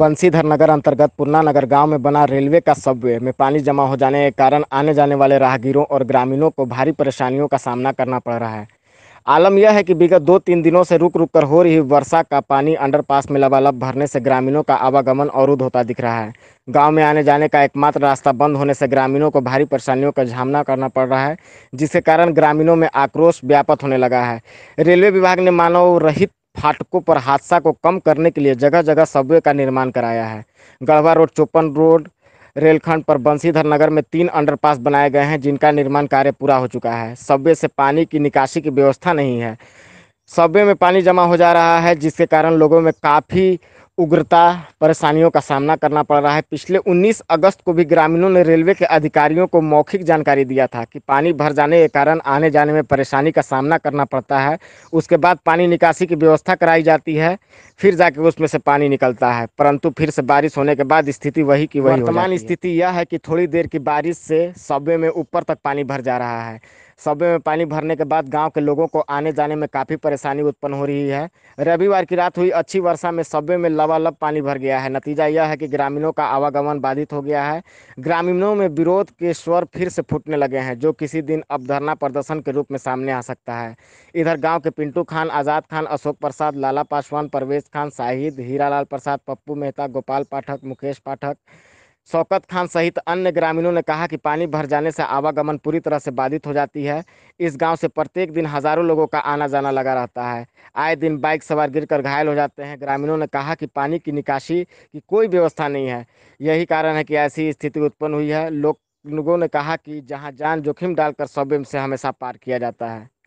बंसीधर नगर अंतर्गत पुन्ना नगर गांव में बना रेलवे का सबवे में पानी जमा हो जाने के कारण आने जाने वाले राहगीरों और ग्रामीणों को भारी परेशानियों का सामना करना पड़ रहा है आलम यह है कि विगत दो तीन दिनों से रुक रुक कर हो रही वर्षा का पानी अंडरपास में लबालब भरने से ग्रामीणों का आवागमन अवरुद्ध होता दिख रहा है गांव में आने जाने का एकमात्र रास्ता बंद होने से ग्रामीणों को भारी परेशानियों का सामना करना पड़ रहा है जिसके कारण ग्रामीणों में आक्रोश व्यापक होने लगा है रेलवे विभाग ने मानव रहित फाटकों पर हादसा को कम करने के लिए जगह जगह सबवे का निर्माण कराया है गढ़वा रोड चौपन रोड रेलखंड पर बंसीधर नगर में तीन अंडरपास बनाए गए हैं जिनका निर्माण कार्य पूरा हो चुका है सबवे से पानी की निकासी की व्यवस्था नहीं है सबवे में पानी जमा हो जा रहा है जिसके कारण लोगों में काफ़ी उग्रता परेशानियों का सामना करना पड़ रहा है पिछले 19 अगस्त को भी ग्रामीणों ने रेलवे के अधिकारियों को मौखिक जानकारी दिया था कि पानी भर जाने के कारण आने जाने में परेशानी का सामना करना पड़ता है उसके बाद पानी निकासी की व्यवस्था कराई जाती है फिर जाके उसमें से पानी निकलता है परंतु फिर से बारिश होने के बाद स्थिति वही की वही वर्तमान स्थिति यह है कि थोड़ी देर की बारिश से सबवे में ऊपर तक पानी भर जा रहा है सबवे में पानी भरने के बाद गांव के लोगों को आने जाने में काफ़ी परेशानी उत्पन्न हो रही है रविवार की रात हुई अच्छी वर्षा में सबवे में लबालब पानी भर गया है नतीजा यह है कि ग्रामीणों का आवागमन बाधित हो गया है ग्रामीणों में विरोध के स्वर फिर से फूटने लगे हैं जो किसी दिन अब धरना प्रदर्शन के रूप में सामने आ सकता है इधर गाँव के पिंटू खान आज़ाद खान अशोक प्रसाद लाला पासवान परवेज खान शाहिद हीरा प्रसाद पप्पू मेहता गोपाल पाठक मुकेश पाठक शौकत खान सहित अन्य ग्रामीणों ने कहा कि पानी भर जाने से आवागमन पूरी तरह से बाधित हो जाती है इस गांव से प्रत्येक दिन हजारों लोगों का आना जाना लगा रहता है आए दिन बाइक सवार गिरकर घायल हो जाते हैं ग्रामीणों ने कहा कि पानी की निकासी की कोई व्यवस्था नहीं है यही कारण है कि ऐसी स्थिति उत्पन्न हुई है लोग लोगों ने कहा कि जहाँ जान जोखिम डालकर सौबे से हमेशा पार किया जाता है